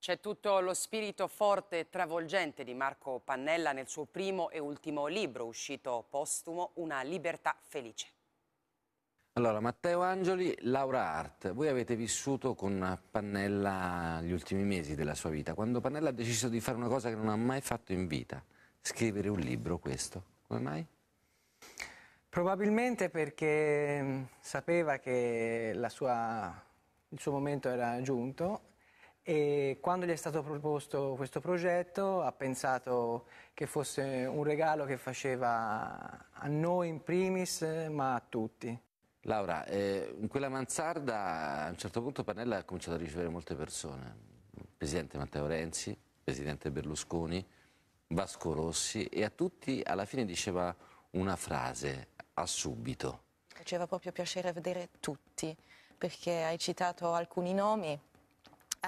C'è tutto lo spirito forte e travolgente di Marco Pannella nel suo primo e ultimo libro uscito postumo, Una libertà felice. Allora, Matteo Angeli, Laura Art, voi avete vissuto con Pannella gli ultimi mesi della sua vita, quando Pannella ha deciso di fare una cosa che non ha mai fatto in vita, scrivere un libro questo. Come mai? Probabilmente perché mm, sapeva che sua, il suo momento era giunto e quando gli è stato proposto questo progetto ha pensato che fosse un regalo che faceva a noi in primis ma a tutti. Laura, eh, in quella mansarda a un certo punto Pannella ha cominciato a ricevere molte persone, presidente Matteo Renzi, presidente Berlusconi, Vasco Rossi e a tutti alla fine diceva una frase, a subito. Faceva proprio piacere vedere tutti perché hai citato alcuni nomi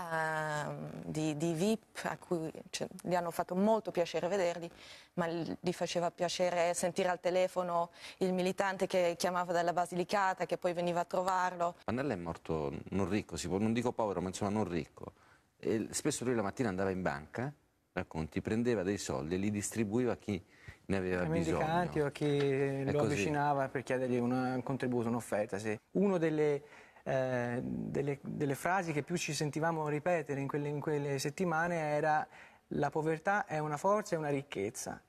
uh, di, di, VIP, a cui cioè, gli hanno fatto molto piacere vederli, ma gli faceva piacere sentire al telefono il militante che chiamava dalla Basilicata, che poi veniva a trovarlo. Pannella è morto non ricco, può, non dico povero, ma insomma non ricco. E spesso lui la mattina andava in banca, racconti, prendeva dei soldi e li distribuiva a chi ne aveva bisogno. A chi è lo così. avvicinava per chiedergli un contributo, un'offerta. Sì. Uno delle eh, delle, delle, frasi che più ci sentivamo ripetere in quelle, in quelle settimane era la povertà è una forza e una ricchezza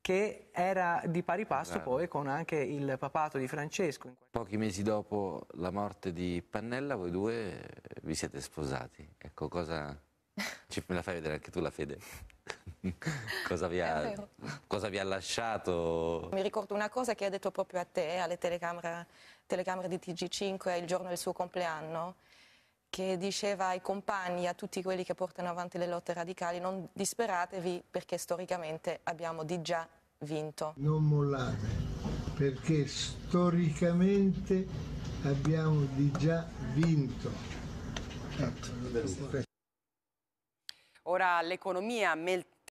che era di pari passo Bravo. Esatto. poi con anche il papato di Francesco. Pochi mesi dopo la morte di Pannella voi due vi siete sposati. Ecco cosa ci, me la fai vedere anche tu la fede? cosa, vi ha, cosa, vi ha, lasciato? Mi ricordo una cosa che ha detto proprio a te, alle telecamere, telecamere di TG5 il giorno del suo compleanno, che diceva ai compagni, a tutti quelli che portano avanti le lotte radicali, non disperatevi perché storicamente abbiamo di già vinto. Non mollate, perché storicamente abbiamo di già vinto. Ecco, Ora l'economia